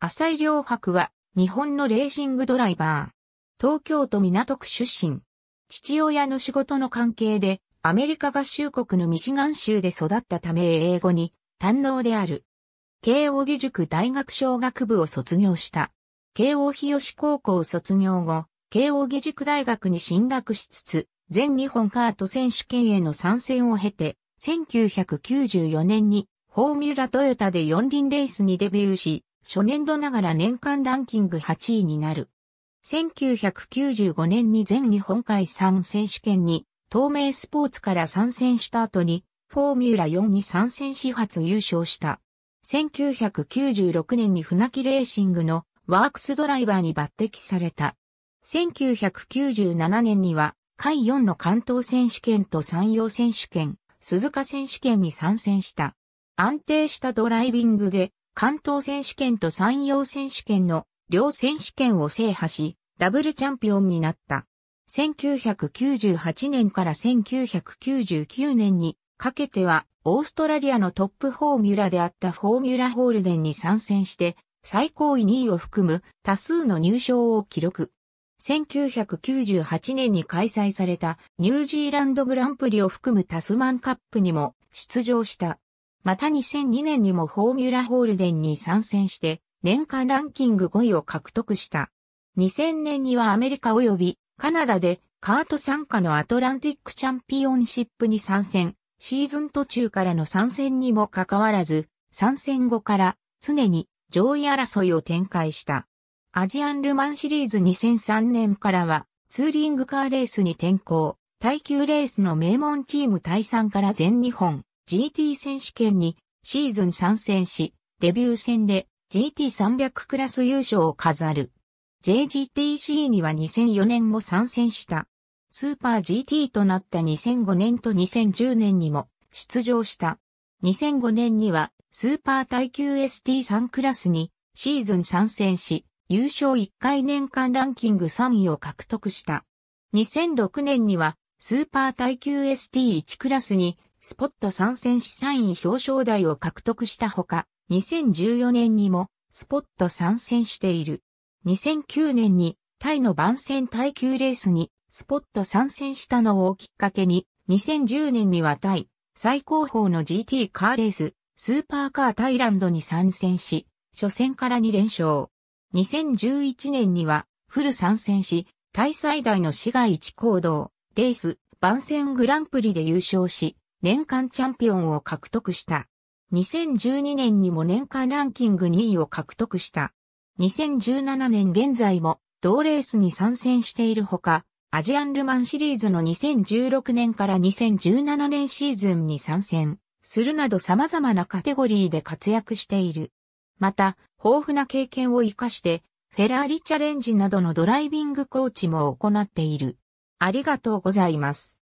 浅井良白は日本のレーシングドライバー。東京都港区出身。父親の仕事の関係でアメリカ合衆国のミシガン州で育ったため英語に堪能である。慶応義塾大学商学部を卒業した。慶応日吉高校卒業後、慶応義塾大学に進学しつつ、全日本カート選手権への参戦を経て、1994年にフォーミュラトヨタで四輪レースにデビューし、初年度ながら年間ランキング8位になる。1995年に全日本海3選手権に、東名スポーツから参戦した後に、フォーミュラ4に参戦し初優勝した。1996年に船木レーシングのワークスドライバーに抜擢された。1997年には、海4の関東選手権と山陽選手権、鈴鹿選手権に参戦した。安定したドライビングで関東選手権と山陽選手権の両選手権を制覇し、ダブルチャンピオンになった。1998年から1999年にかけては、オーストラリアのトップフォーミュラであったフォーミュラホールデンに参戦して、最高位2位を含む多数の入賞を記録。1998年に開催されたニュージーランドグランプリを含むタスマンカップにも出場した。また2002年にもフォーミュラホールデンに参戦して、年間ランキング5位を獲得した。2000年にはアメリカ及びカナダでカート参加のアトランティックチャンピオンシップに参戦、シーズン途中からの参戦にもかかわらず、参戦後から常に上位争いを展開した。アジアンルマンシリーズ2003年からはツーリングカーレースに転向、耐久レースの名門チーム対3から全日本、GT 選手権にシーズン参戦し、デビュー戦で GT300 クラス優勝を飾る。JGTC には2004年も参戦した。スーパー GT となった2005年と2010年にも出場した。2005年にはスーパー耐久 ST3 クラスにシーズン参戦し、優勝1回年間ランキング3位を獲得した。2006年にはスーパー耐久 ST1 クラスにスポット参戦し3位表彰台を獲得したほか、2014年にもスポット参戦している。2009年にタイの番宣耐久レースにスポット参戦したのをきっかけに、2010年にはタイ最高峰の GT カーレース、スーパーカータイランドに参戦し、初戦から2連勝。2011年にはフル参戦し、タイ最大の市街地行動、レース、番宣グランプリで優勝し、年間チャンピオンを獲得した。2012年にも年間ランキング2位を獲得した。2017年現在も同レースに参戦しているほか、アジアンルマンシリーズの2016年から2017年シーズンに参戦するなど様々なカテゴリーで活躍している。また、豊富な経験を活かして、フェラーリチャレンジなどのドライビングコーチも行っている。ありがとうございます。